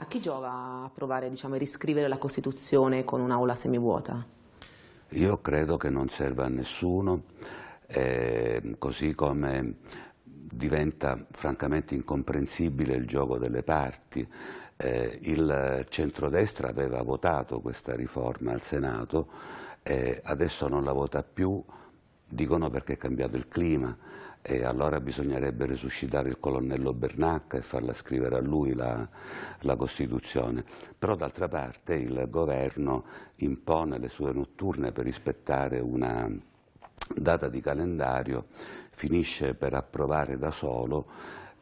A chi giova approvare, diciamo, e riscrivere la Costituzione con un'aula semivuota? Io credo che non serva a nessuno, eh, così come diventa francamente incomprensibile il gioco delle parti. Eh, il centrodestra aveva votato questa riforma al Senato, eh, adesso non la vota più, dicono perché è cambiato il clima e allora bisognerebbe resuscitare il colonnello Bernacca e farla scrivere a lui la, la Costituzione. Però d'altra parte il governo impone le sue notturne per rispettare una data di calendario, finisce per approvare da solo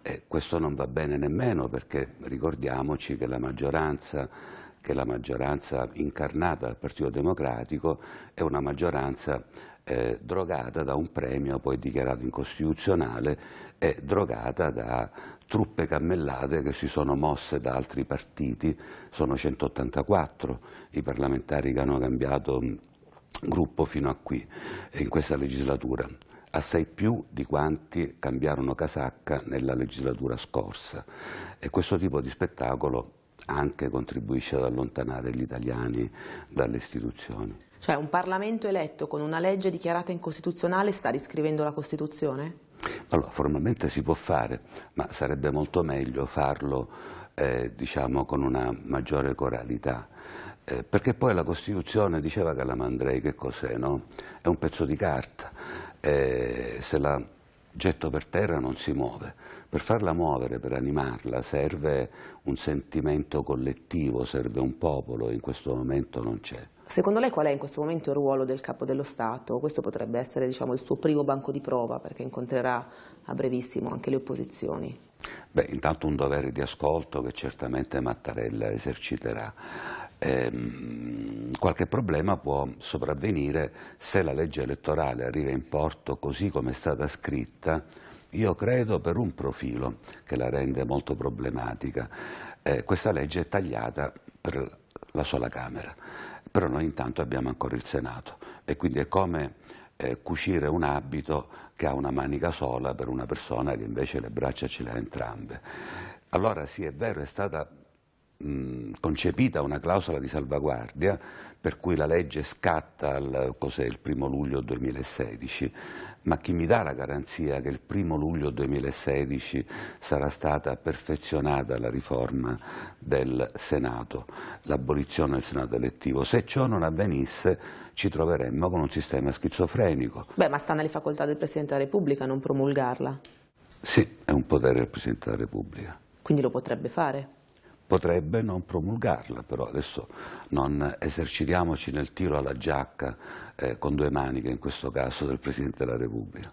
e questo non va bene nemmeno perché ricordiamoci che la maggioranza che la maggioranza incarnata dal Partito Democratico è una maggioranza eh, drogata da un premio poi dichiarato incostituzionale e drogata da truppe cammellate che si sono mosse da altri partiti, sono 184 i parlamentari che hanno cambiato mm, gruppo fino a qui, in questa legislatura assai più di quanti cambiarono casacca nella legislatura scorsa e questo tipo di spettacolo anche contribuisce ad allontanare gli italiani dalle istituzioni. Cioè un Parlamento eletto con una legge dichiarata incostituzionale sta riscrivendo la Costituzione? Allora, formalmente si può fare, ma sarebbe molto meglio farlo eh, diciamo, con una maggiore coralità. Eh, perché poi la Costituzione diceva che la mandrei che cos'è, no? È un pezzo di carta, eh, se la getto per terra non si muove. Per farla muovere, per animarla, serve un sentimento collettivo, serve un popolo, e in questo momento non c'è. Secondo lei qual è in questo momento il ruolo del capo dello Stato? Questo potrebbe essere diciamo, il suo primo banco di prova perché incontrerà a brevissimo anche le opposizioni. Beh, intanto un dovere di ascolto che certamente Mattarella eserciterà. Eh, qualche problema può sopravvenire se la legge elettorale arriva in porto così come è stata scritta, io credo per un profilo che la rende molto problematica. Eh, questa legge è tagliata per la sola Camera, però noi intanto abbiamo ancora il Senato e quindi è come eh, cucire un abito che ha una manica sola per una persona che invece le braccia ce le ha entrambe. Allora sì, è vero, è stata mh, concepita una clausola di salvaguardia per cui la legge scatta al, il primo luglio 2016, ma chi mi dà la garanzia che il primo luglio 2016 sarà stata perfezionata la riforma del Senato, l'abolizione del Senato elettivo? Se ciò non avvenisse ci troveremmo con un sistema schizofrenico. Beh, ma sta nelle facoltà del Presidente della Repubblica non promulgarla? Sì, è un potere del Presidente della Repubblica. Quindi lo potrebbe fare? potrebbe non promulgarla, però adesso non esercitiamoci nel tiro alla giacca eh, con due maniche, in questo caso del Presidente della Repubblica.